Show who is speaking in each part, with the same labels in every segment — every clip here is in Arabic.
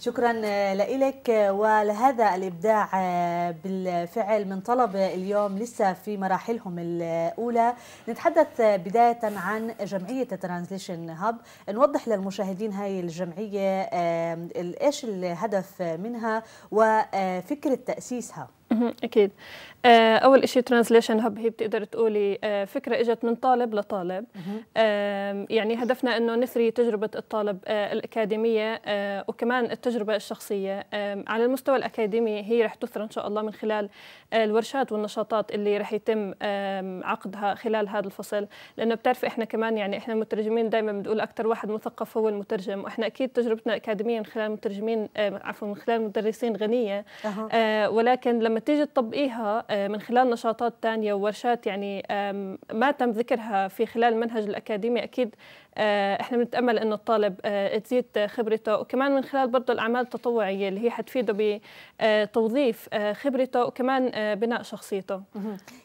Speaker 1: شكرا آه، لك آه، ولهذا الابداع آه، بالفعل من طلبه اليوم لسه في مراحلهم الاولى نتحدث بدايه عن جمعيه ترانزليشن هاب نوضح للمشاهدين هاي الجمعيه ايش الهدف منها وفكره تاسيسها
Speaker 2: اكيد آه، اول شيء ترانزليشن هب هي بتقدر تقولي آه، فكره اجت من طالب لطالب يعني هدفنا انه نثري تجربه الطالب آه، الاكاديميه وكمان التجربه الشخصيه على المستوى الاكاديمي هي رح تثرى ان شاء الله من خلال الورشات والنشاطات اللي رح يتم عقدها خلال هذا الفصل لانه بتعرف احنا كمان يعني احنا المترجمين دائما بنقول اكثر واحد مثقف هو المترجم واحنا اكيد تجربتنا اكاديميا من خلال المترجمين عفوا من خلال المدرسين غنيه ولكن لما تيجي تطبقيها آه، من خلال نشاطات تانية وورشات يعني ما تم ذكرها في خلال المنهج الأكاديمي أكيد آه، احنا بنتامل انه الطالب آه، تزيد خبرته وكمان من خلال برضه الاعمال التطوعيه اللي هي حتفيده بتوظيف آه، خبرته وكمان بناء
Speaker 1: شخصيته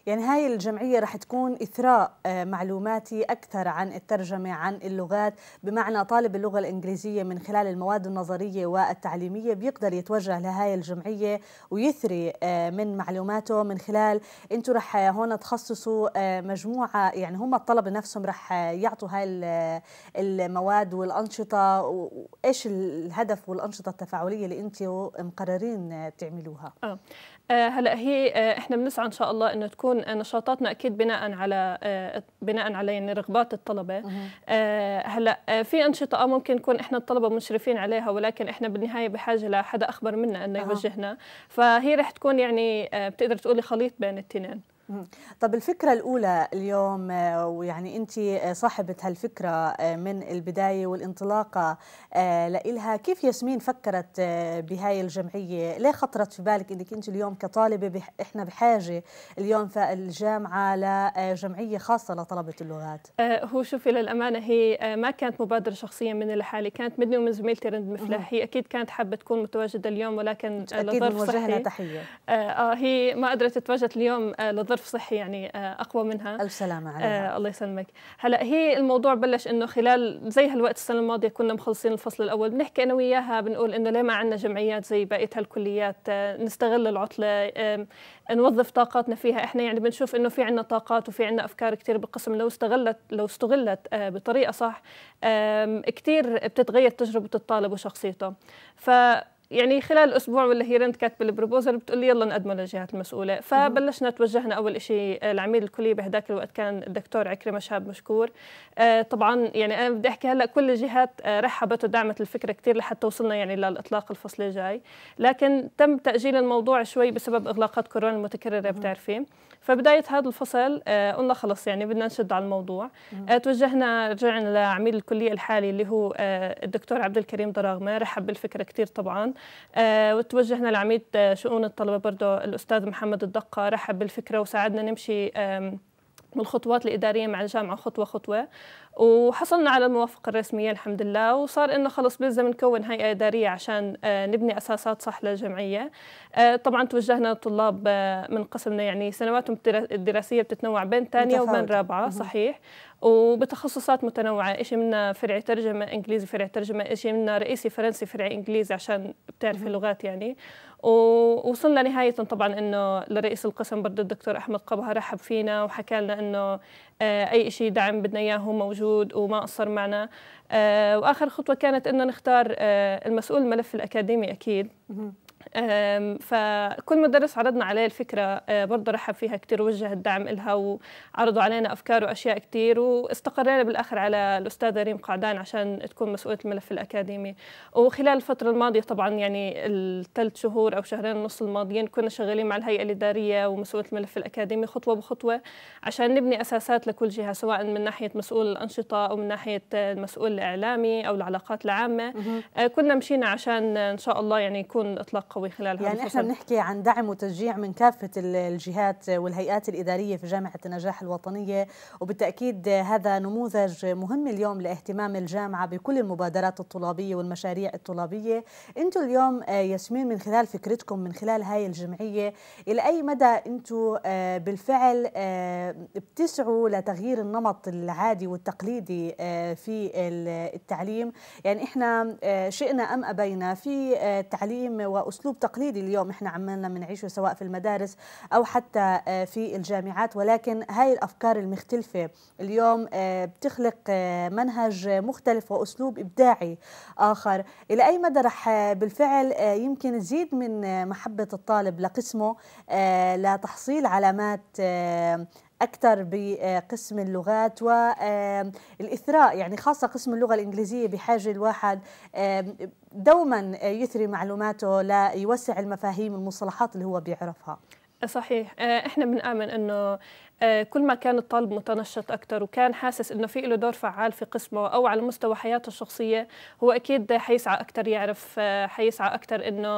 Speaker 1: يعني هاي الجمعيه رح تكون اثراء معلوماتي اكثر عن الترجمه عن اللغات بمعنى طالب اللغه الانجليزيه من خلال المواد النظريه والتعليميه بيقدر يتوجه لهاي الجمعيه ويثري من معلوماته من خلال انتم رح هون تخصصوا مجموعه يعني هم الطلبه نفسهم رح يعطوا هاي المواد والانشطه وايش الهدف والانشطه التفاعليه اللي انتم مقررين تعملوها آه. آه هلا هي
Speaker 2: آه احنا بنسعى ان شاء الله انه تكون آه، نشاطاتنا اكيد بناء على آه بناء على يعني رغبات الطلبه آه هلا آه في انشطه آه، ممكن نكون احنا الطلبه مشرفين عليها ولكن احنا بالنهايه بحاجه لحدا اخبر منا انه آه. يوجهنا فهي رح تكون يعني آه بتقدر تقولي خليط بين التنين
Speaker 1: طب الفكرة الأولى اليوم آه، ويعني أنت آه، صاحبة هالفكرة آه، من البداية والانطلاقة لإلها كيف ياسمين فكرت بهاي الجمعية ليه خطرت في بالك أنك أنت اليوم كطالبة إحنا بحاجة اليوم في الجامعة لجمعية خاصة لطلبة اللغات
Speaker 2: هو شوفي للأمانة هي ما كانت مبادرة شخصية من لحالي كانت مني ومن زميلتي رند مفلح هي أكيد كانت حابة تكون متواجدة اليوم ولكن أكيد لظرف صحي تحية آه هي ما قدرت تتواجد اليوم لظرف ظرف صحي يعني آه، اقوى منها الف سلامه عليها آه الله يسلمك هلا هي الموضوع بلش انه خلال زي هالوقت السنه الماضيه كنا مخلصين الفصل الاول بنحكي انا وياها بنقول انه ليه ما عندنا جمعيات زي بقيه هالكليات آه، نستغل العطله نوظف طاقاتنا فيها احنا يعني بنشوف انه في عندنا طاقات وفي عندنا افكار كثير بالقسم لو استغلت لو استغلت آه، بطريقه صح كثير بتتغير تجربه الطالب وشخصيته ف يعني خلال اسبوع ولا هي رنت كاتبه البروبوزل بتقول لي يلا نقدمه للجهات المسؤوله فبلشنا توجهنا اول شيء آه، العميد الكليه بهداك الوقت كان الدكتور عكرمه شهاب مشكور آه، طبعا يعني انا بدي احكي هلا كل الجهات آه، رحبت ودعمت الفكره كثير لحتى وصلنا يعني للاطلاق الفصل الجاي لكن تم تاجيل الموضوع شوي بسبب اغلاقات كورونا المتكرره بتعرفي فبدايه هذا الفصل قلنا خلص يعني بدنا نشد على الموضوع توجهنا رجعنا لعميد الكليه الحالي اللي هو الدكتور عبد الكريم دراغمه رحب بالفكره كثير طبعا آه، وتوجهنا لعميد آه، شؤون الطلبه برضه الاستاذ محمد الدقه رحب بالفكره وساعدنا نمشي بالخطوات الإدارية مع الجامعة خطوة خطوة وحصلنا على الموافقة الرسمية الحمد لله وصار إنه خلص بلزم نكون هيئة إدارية عشان آه، نبني أساسات صح للجمعية آه، طبعا توجهنا الطلاب آه، من قسمنا يعني سنواتهم الدراسية بتتنوع بين ثانية وبين رابعة صحيح وبتخصصات متنوعة إشي منا فرع ترجمة إنجليزي فرع ترجمة إشي منا رئيسي فرنسي فرع إنجليزي عشان بتعرف اللغات يعني ووصلنا نهاية طبعا انه لرئيس القسم برضه الدكتور احمد قبها رحب فينا وحكى لنا انه آه، اي شيء دعم بدنا اياه هو موجود وما قصر معنا آه، واخر خطوة كانت انه نختار آه، المسؤول الملف الاكاديمي اكيد فكل مدرس عرضنا عليه الفكرة أه، برضه رحب فيها كتير ووجه الدعم إلها وعرضوا علينا أفكار وأشياء كتير واستقرينا بالآخر على الأستاذة ريم قعدان عشان تكون مسؤولة الملف الأكاديمي وخلال الفترة الماضية طبعا يعني الثلاث شهور أو شهرين ونص الماضيين كنا شغالين مع الهيئة الإدارية ومسؤولة الملف الأكاديمي خطوة بخطوة عشان نبني أساسات لكل جهة سواء من ناحية مسؤول الأنشطة أو من ناحية المسؤول الإعلامي أو العلاقات العامة أه، كنا مشينا عشان إن شاء الله يعني يكون إطلاق قوي خلال يعني احنا بنحكي
Speaker 1: عن دعم وتشجيع من كافه الجهات والهيئات الاداريه في جامعه النجاح الوطنيه وبالتاكيد هذا نموذج مهم اليوم لاهتمام الجامعه بكل المبادرات الطلابيه والمشاريع الطلابيه انتم اليوم آه، ياسمين من خلال فكرتكم من خلال هاي الجمعيه الى اي مدى انتم آه، بالفعل آه، بتسعوا لتغيير النمط العادي والتقليدي في التعليم يعني احنا شئنا ام ابينا في تعليم واسلوب اسلوب تقليدي اليوم احنا عمالنا بنعيشه سواء في المدارس او حتى آه، في الجامعات ولكن هاي الافكار المختلفه اليوم آه، بتخلق آه، منهج مختلف واسلوب ابداعي اخر الى اي مدى رح بالفعل يمكن تزيد من محبه الطالب لقسمه لتحصيل علامات اكثر بقسم اللغات والاثراء يعني خاصه قسم اللغه الانجليزيه بحاجه الواحد دوما يثري معلوماته ليوسع المفاهيم المصطلحات اللي هو بيعرفها
Speaker 2: صحيح آه، احنا بنآمن انه آه، كل ما كان الطالب متنشط أكثر وكان حاسس إنه في له دور فعال في قسمه أو على مستوى حياته الشخصية هو أكيد حيسعى أكثر يعرف آه، حيسعى أكثر إنه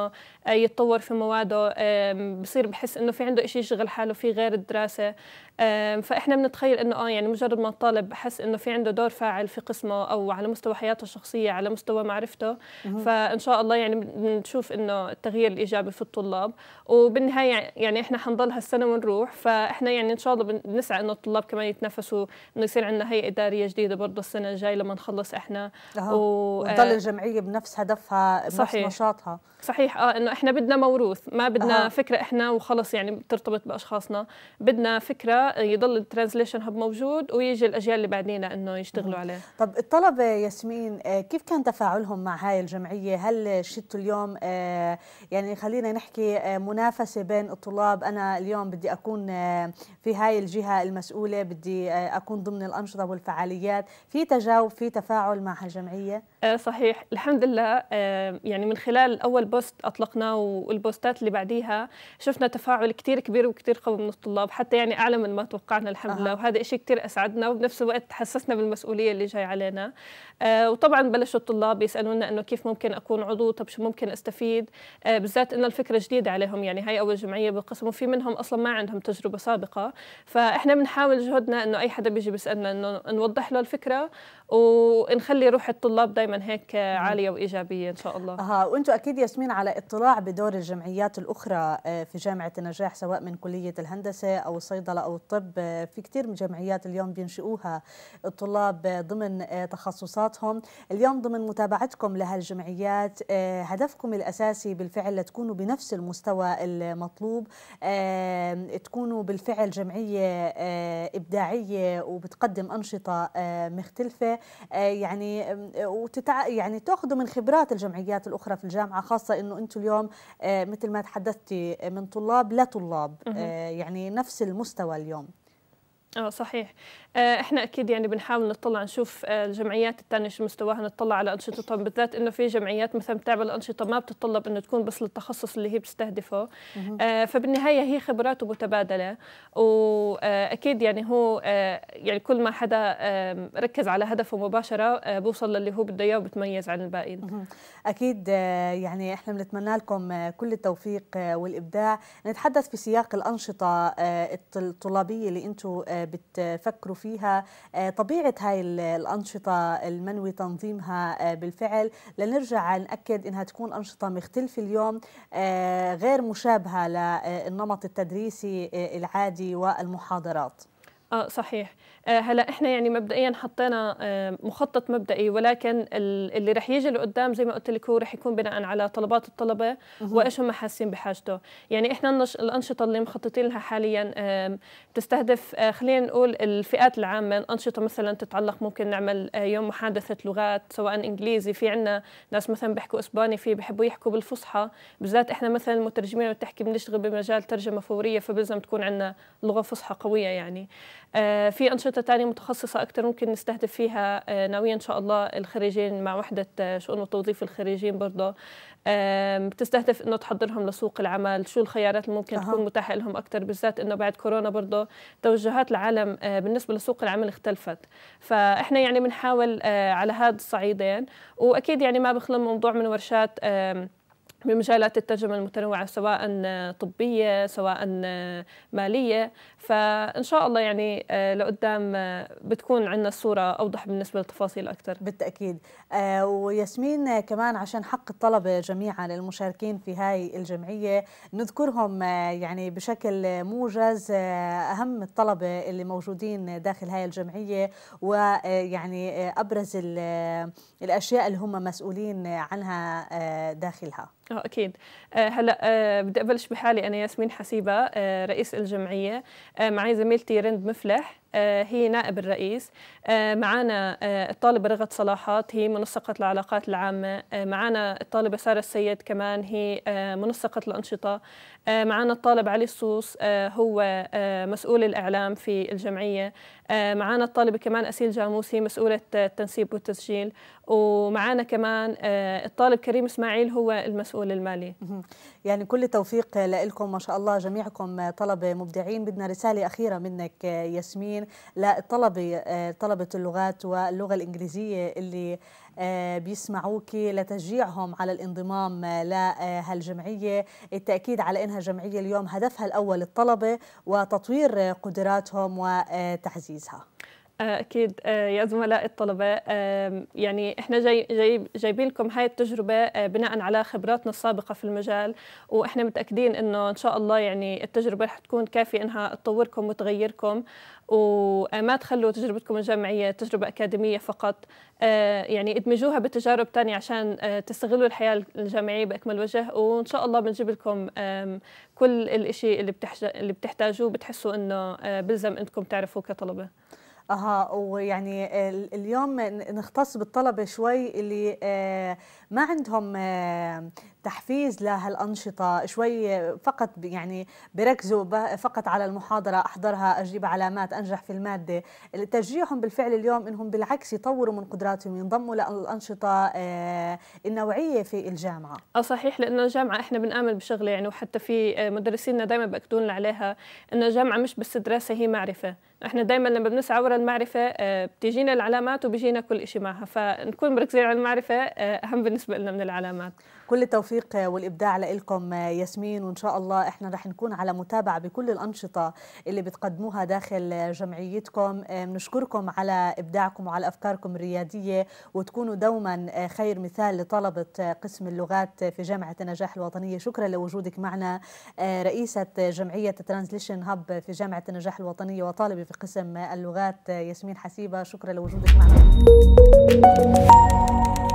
Speaker 2: آه، يتطور في مواده بصير بحس إنه في عنده شيء يشغل حاله فيه غير الدراسة فإحنا بنتخيل إنه آه يعني مجرد ما الطالب حس إنه في عنده دور فاعل في قسمه أو على مستوى حياته الشخصية على مستوى معرفته فإن شاء الله يعني بنشوف إنه التغيير الإيجابي في الطلاب وبالنهاية يعني إحنا حنضل هالسنة ونروح فإحنا يعني إن شاء الله بنسعى انه الطلاب كمان يتنافسوا انه يصير عندنا هيئه اداريه جديده برضه السنه الجايه لما نخلص احنا أه. و... وتضل آه، الجمعيه
Speaker 1: بنفس هدفها بنفس نشاطها
Speaker 2: صحيح اه انه احنا بدنا موروث ما بدنا أه. فكره احنا وخلص يعني بترتبط باشخاصنا بدنا فكره يضل الترانزليشن هب موجود ويجي الاجيال اللي بعدينا انه يشتغلوا أه. عليه
Speaker 1: طب الطلبه ياسمين آه، كيف كان تفاعلهم مع هاي الجمعيه هل شدتوا اليوم آه، يعني خلينا نحكي منافسه بين الطلاب انا اليوم بدي اكون في هاي الجهه المسؤوله بدي آه، اكون ضمن الانشطه والفعاليات في تجاوب في تفاعل مع هالجمعيه
Speaker 2: آه، صحيح الحمد لله آه، يعني من خلال اول بوست اطلقناه والبوستات اللي بعديها شفنا تفاعل كثير كبير وكثير قوي من الطلاب حتى يعني اعلى من ما توقعنا الحمد لله آه. وهذا شيء كثير اسعدنا وبنفس الوقت حسسنا بالمسؤوليه اللي جاي علينا وطبعا بلشوا الطلاب يسالونا انه كيف ممكن اكون عضو طب شو ممكن استفيد بالذات انه الفكره جديده عليهم يعني هاي اول جمعيه بالقسم وفي منهم اصلا ما عندهم تجربه سابقه فاحنا بنحاول جهدنا انه اي حدا بيجي بيسالنا انه نوضح له الفكره ونخلي روح الطلاب دائما هيك عاليه وايجابيه ان شاء الله
Speaker 1: اها وانتم اكيد ياسمين على اطلاع بدور الجمعيات الاخرى آه، في جامعه النجاح سواء من كليه الهندسه او الصيدله او الطب آه، في كثير من جمعيات اليوم بينشئوها الطلاب ضمن آه، تخصصاتهم اليوم ضمن متابعتكم لهالجمعيات هدفكم الاساسي بالفعل لتكونوا بنفس المستوى المطلوب تكونوا بالفعل جمعيه ابداعيه وبتقدم انشطه مختلفه آه، يعني وتتع يعني تاخذوا من خبرات الجمعيات الاخرى في الجامعه خاصه انه انتم اليوم آه، مثل ما تحدثتي آه، من طلاب لطلاب يعني نفس المستوى اليوم
Speaker 2: اه صحيح آه، احنا اكيد يعني بنحاول نطلع نشوف آه، الجمعيات الثانيه شو مستواها نطلع على انشطتهم بالذات انه في جمعيات مثلا بتعمل انشطه ما بتتطلب انه تكون بس للتخصص اللي هي بتستهدفه آه، فبالنهايه هي خبرات متبادله واكيد يعني هو يعني كل ما حدا ركز على هدفه
Speaker 1: مباشره بوصل للي هو بده اياه وبتميز عن الباقيين اكيد يعني احنا بنتمنى لكم كل التوفيق والابداع نتحدث في سياق الانشطه الطلابيه اللي انتم بتفكروا فيها آه، طبيعة هاي الأنشطة المنوي تنظيمها آه، بالفعل لنرجع نأكد إنها تكون أنشطة مختلفة اليوم آه، غير مشابهة للنمط التدريسي العادي والمحاضرات
Speaker 2: اه صحيح آه هلا احنا يعني مبدئيا حطينا آه مخطط مبدئي ولكن اللي رح يجي لقدام زي ما قلت لك هو رح يكون بناء على طلبات الطلبه وايش هم حاسين بحاجته يعني احنا الانشطه اللي مخططين لها حاليا آه بتستهدف خلينا نقول الفئات العامه الانشطه مثلا تتعلق ممكن نعمل آه، يوم محادثه لغات سواء انجليزي في عندنا ناس مثلا بيحكوا اسباني في بحبوا يحكوا بالفصحى بالذات احنا مثلا المترجمين والتحكي بنشتغل بمجال ترجمه فوريه فبلزم تكون عندنا لغه فصحى قويه يعني آه، في أنشطة تانية متخصصة أكثر ممكن نستهدف فيها آه، ناوية إن شاء الله الخريجين مع وحدة آه، شؤون وتوظيف الخريجين برضه بتستهدف إنه تحضرهم لسوق العمل شو الخيارات اللي ممكن أه. تكون متاحة لهم أكثر بالذات إنه بعد كورونا برضه توجهات العالم بالنسبة لسوق العمل اختلفت فإحنا يعني بنحاول على هذا الصعيدين وأكيد يعني ما بخلو الموضوع من ورشات بمجالات الترجمة المتنوعة سواء آه، طبية سواء آه، مالية فإن شاء الله يعني آه، لقدام بتكون عندنا الصورة أوضح بالنسبة
Speaker 1: للتفاصيل أكثر بالتأكيد وياسمين كمان عشان حق الطلبة جميعا المشاركين في هاي الجمعية نذكرهم يعني بشكل موجز أهم الطلبة اللي موجودين داخل هاي الجمعية ويعني أبرز الأشياء اللي هم مسؤولين عنها داخلها اه اكيد أه هلا أه بدي ابلش بحالي انا ياسمين حسيبه أه رئيس الجمعيه
Speaker 2: أه معي زميلتي رند مفلح أه هي نائب الرئيس أه معنا أه الطالبه رغد صلاحات هي منسقه العلاقات العامه آه، معنا الطالبه ساره السيد كمان هي آه، منسقه الانشطه آه، معنا الطالب علي الصوص هو مسؤول الاعلام في الجمعيه معنا الطالبه كمان اسيل جاموسي مسؤوله التنسيب والتسجيل ومعانا كمان آه، الطالب كريم اسماعيل هو المسؤول
Speaker 1: المالي يعني كل توفيق لكم ما شاء الله جميعكم طلبه مبدعين بدنا رساله اخيره منك آه، ياسمين للطلبه آه، طلبه اللغات واللغه الانجليزيه اللي بيسمعوك لتشجيعهم على الانضمام لهالجمعيه التاكيد على انها جمعيه اليوم هدفها الاول الطلبه وتطوير قدراتهم وتعزيزها
Speaker 2: آه، اكيد آه، يا زملاء الطلبه يعني احنا جاي جاي جايبين لكم هاي التجربه آه، بناء على خبراتنا السابقه في المجال واحنا متاكدين انه ان شاء الله يعني التجربه رح تكون كافيه انها تطوركم وتغيركم وما تخلوا تجربتكم الجامعيه تجربه اكاديميه فقط يعني ادمجوها بتجارب ثانيه عشان تستغلوا الحياه الجامعيه باكمل وجه وان شاء الله بنجيب لكم كل الإشي اللي بتحتاجوه بتحسوا
Speaker 1: انه بلزم انكم تعرفوه كطلبه اها ويعني اليوم نختص بالطلبه شوي اللي آه، ما عندهم آه، تحفيز لهالأنشطة شوي فقط يعني بركزوا فقط على المحاضرة أحضرها أجيب علامات أنجح في المادة تشجيعهم بالفعل اليوم أنهم بالعكس يطوروا من قدراتهم ينضموا للأنشطة آه، النوعية في الجامعة اه صحيح
Speaker 2: لأن الجامعة إحنا بنآمل بشغلة يعني وحتى في آه، مدرسينا دائما بأكدون عليها أن الجامعة مش بس دراسة هي معرفة احنا دائما لما بنسعى ورا المعرفه آه، بتجينا العلامات وبيجينا
Speaker 1: كل شيء معها فنكون مركزين على المعرفه اهم بالنسبه لنا من العلامات كل التوفيق والابداع لكم ياسمين وان شاء الله احنا رح نكون على متابعه بكل الانشطه اللي بتقدموها داخل جمعيتكم بنشكركم على ابداعكم وعلى افكاركم الرياديه وتكونوا دوما خير مثال لطلبه قسم اللغات في جامعه النجاح الوطنيه شكرا لوجودك معنا آه، رئيسه جمعيه ترانزليشن هاب في جامعه النجاح الوطنيه وطالبه في قسم اللغات آه، ياسمين حسيبه شكرا لوجودك معنا